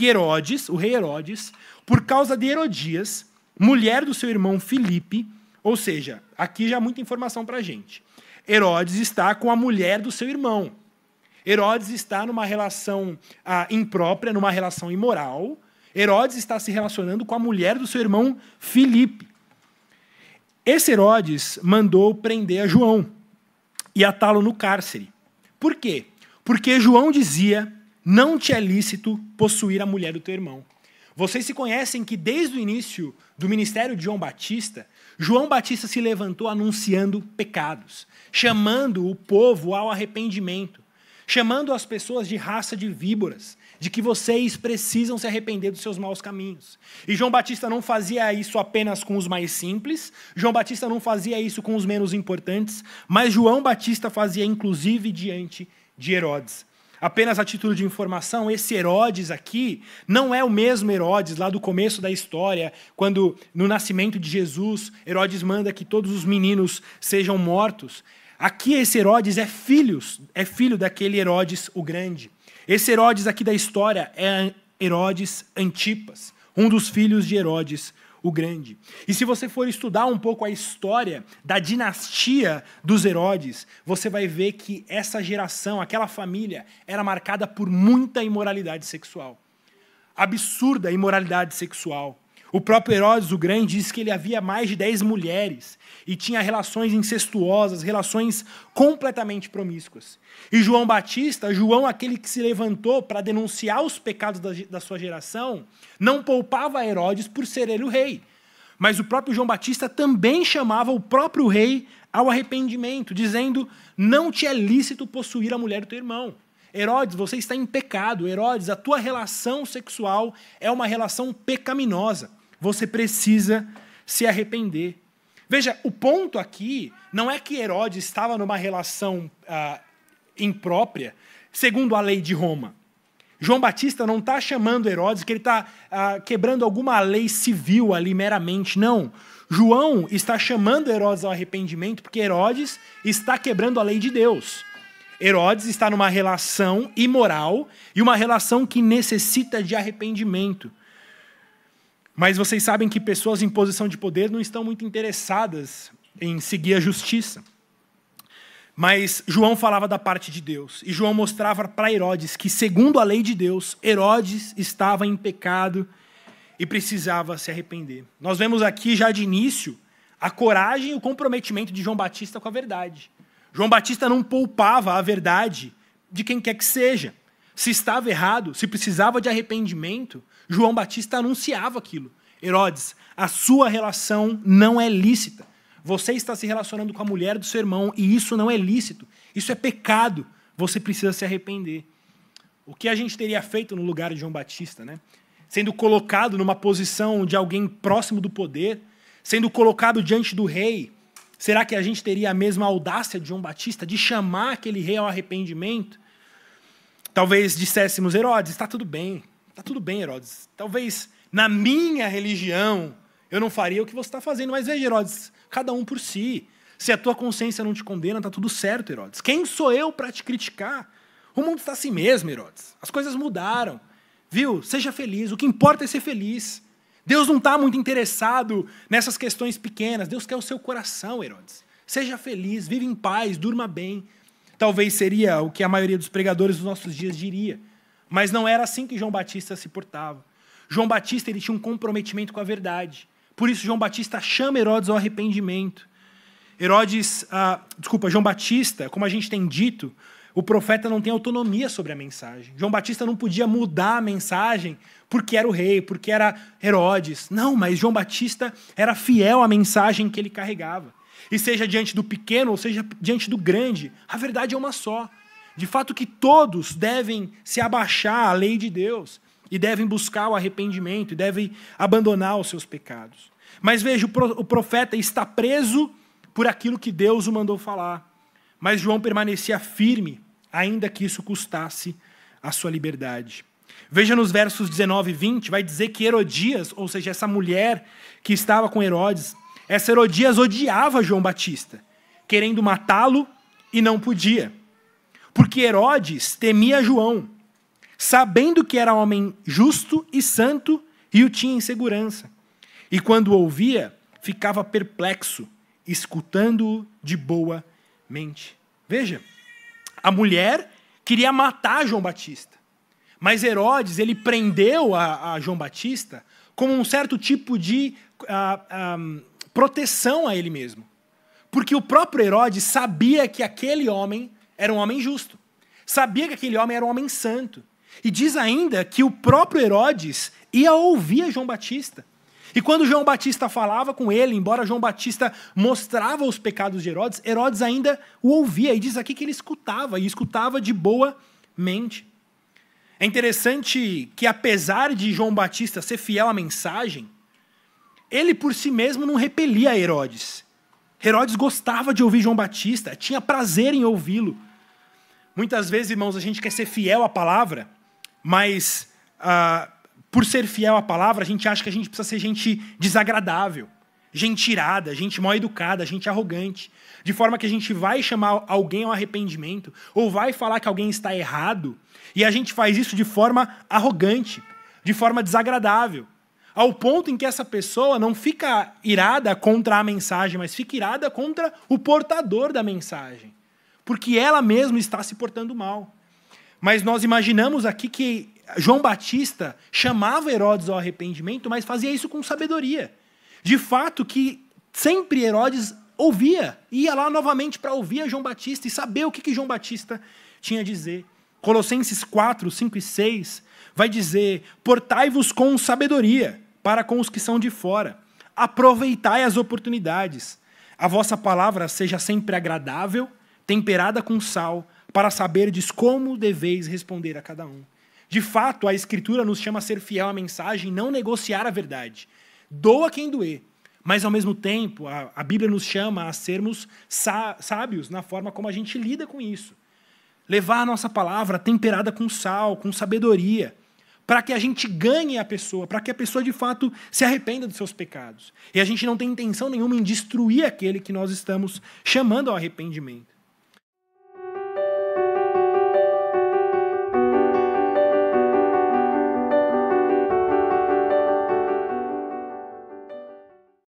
que Herodes, o rei Herodes, por causa de Herodias, mulher do seu irmão Filipe, ou seja, aqui já muita informação para a gente. Herodes está com a mulher do seu irmão. Herodes está numa relação ah, imprópria, numa relação imoral. Herodes está se relacionando com a mulher do seu irmão Filipe. Esse Herodes mandou prender a João e atá-lo no cárcere. Por quê? Porque João dizia não te é lícito possuir a mulher do teu irmão. Vocês se conhecem que desde o início do ministério de João Batista, João Batista se levantou anunciando pecados, chamando o povo ao arrependimento, chamando as pessoas de raça de víboras, de que vocês precisam se arrepender dos seus maus caminhos. E João Batista não fazia isso apenas com os mais simples, João Batista não fazia isso com os menos importantes, mas João Batista fazia inclusive diante de Herodes. Apenas a título de informação, esse Herodes aqui não é o mesmo Herodes lá do começo da história, quando no nascimento de Jesus, Herodes manda que todos os meninos sejam mortos. Aqui esse Herodes é filho, é filho daquele Herodes o Grande. Esse Herodes aqui da história é Herodes Antipas, um dos filhos de Herodes o Grande. E se você for estudar um pouco a história da dinastia dos Herodes, você vai ver que essa geração, aquela família, era marcada por muita imoralidade sexual. Absurda imoralidade sexual. O próprio Herodes o Grande diz que ele havia mais de dez mulheres e tinha relações incestuosas, relações completamente promíscuas. E João Batista, João, aquele que se levantou para denunciar os pecados da, da sua geração, não poupava Herodes por ser ele o rei. Mas o próprio João Batista também chamava o próprio rei ao arrependimento, dizendo: Não te é lícito possuir a mulher do teu irmão. Herodes, você está em pecado. Herodes, a tua relação sexual é uma relação pecaminosa você precisa se arrepender. Veja, o ponto aqui não é que Herodes estava numa relação ah, imprópria, segundo a lei de Roma. João Batista não está chamando Herodes que ele está ah, quebrando alguma lei civil ali meramente, não. João está chamando Herodes ao arrependimento porque Herodes está quebrando a lei de Deus. Herodes está numa relação imoral e uma relação que necessita de arrependimento. Mas vocês sabem que pessoas em posição de poder não estão muito interessadas em seguir a justiça. Mas João falava da parte de Deus, e João mostrava para Herodes que, segundo a lei de Deus, Herodes estava em pecado e precisava se arrepender. Nós vemos aqui já de início a coragem e o comprometimento de João Batista com a verdade. João Batista não poupava a verdade de quem quer que seja. Se estava errado, se precisava de arrependimento, João Batista anunciava aquilo. Herodes, a sua relação não é lícita. Você está se relacionando com a mulher do seu irmão e isso não é lícito. Isso é pecado. Você precisa se arrepender. O que a gente teria feito no lugar de João Batista, né? Sendo colocado numa posição de alguém próximo do poder, sendo colocado diante do rei, será que a gente teria a mesma audácia de João Batista de chamar aquele rei ao arrependimento? Talvez disséssemos, Herodes, está tudo bem. Está tudo bem, Herodes. Talvez na minha religião eu não faria o que você está fazendo, mas veja, Herodes, cada um por si. Se a tua consciência não te condena, está tudo certo, Herodes. Quem sou eu para te criticar? O mundo está assim mesmo, Herodes. As coisas mudaram. Viu? Seja feliz. O que importa é ser feliz. Deus não está muito interessado nessas questões pequenas. Deus quer o seu coração, Herodes. Seja feliz, vive em paz, durma bem. Talvez seria o que a maioria dos pregadores dos nossos dias diria. Mas não era assim que João Batista se portava. João Batista ele tinha um comprometimento com a verdade. Por isso, João Batista chama Herodes ao arrependimento. Herodes, ah, desculpa, João Batista, como a gente tem dito, o profeta não tem autonomia sobre a mensagem. João Batista não podia mudar a mensagem porque era o rei, porque era Herodes. Não, mas João Batista era fiel à mensagem que ele carregava. E seja diante do pequeno ou seja diante do grande, a verdade é uma só. De fato que todos devem se abaixar à lei de Deus e devem buscar o arrependimento e devem abandonar os seus pecados. Mas veja, o profeta está preso por aquilo que Deus o mandou falar. Mas João permanecia firme, ainda que isso custasse a sua liberdade. Veja nos versos 19 e 20, vai dizer que Herodias, ou seja, essa mulher que estava com Herodes, essa Herodias odiava João Batista, querendo matá-lo e não podia porque Herodes temia João, sabendo que era homem justo e santo e o tinha em segurança. E quando ouvia, ficava perplexo, escutando-o de boa mente. Veja, a mulher queria matar João Batista, mas Herodes ele prendeu a, a João Batista como um certo tipo de a, ah, a, ah, proteção a ele mesmo. Porque o próprio Herodes sabia que aquele homem era um homem justo. Sabia que aquele homem era um homem santo. E diz ainda que o próprio Herodes ia ouvir João Batista. E quando João Batista falava com ele, embora João Batista mostrava os pecados de Herodes, Herodes ainda o ouvia. E diz aqui que ele escutava, e escutava de boa mente. É interessante que, apesar de João Batista ser fiel à mensagem, ele por si mesmo não repelia Herodes. Herodes gostava de ouvir João Batista, tinha prazer em ouvi-lo. Muitas vezes, irmãos, a gente quer ser fiel à palavra, mas ah, por ser fiel à palavra, a gente acha que a gente precisa ser gente desagradável, gente irada, gente mal educada, gente arrogante. De forma que a gente vai chamar alguém ao arrependimento, ou vai falar que alguém está errado, e a gente faz isso de forma arrogante, de forma desagradável. Ao ponto em que essa pessoa não fica irada contra a mensagem, mas fica irada contra o portador da mensagem porque ela mesma está se portando mal. Mas nós imaginamos aqui que João Batista chamava Herodes ao arrependimento, mas fazia isso com sabedoria. De fato, que sempre Herodes ouvia, ia lá novamente para ouvir João Batista e saber o que, que João Batista tinha a dizer. Colossenses 4, 5 e 6 vai dizer: Portai-vos com sabedoria para com os que são de fora, aproveitai as oportunidades, a vossa palavra seja sempre agradável temperada com sal, para saberdes como deveis responder a cada um. De fato, a Escritura nos chama a ser fiel à mensagem e não negociar a verdade. Doa quem doer, mas ao mesmo tempo, a, a Bíblia nos chama a sermos sábios na forma como a gente lida com isso. Levar a nossa palavra temperada com sal, com sabedoria, para que a gente ganhe a pessoa, para que a pessoa de fato se arrependa dos seus pecados. E a gente não tem intenção nenhuma em destruir aquele que nós estamos chamando ao arrependimento.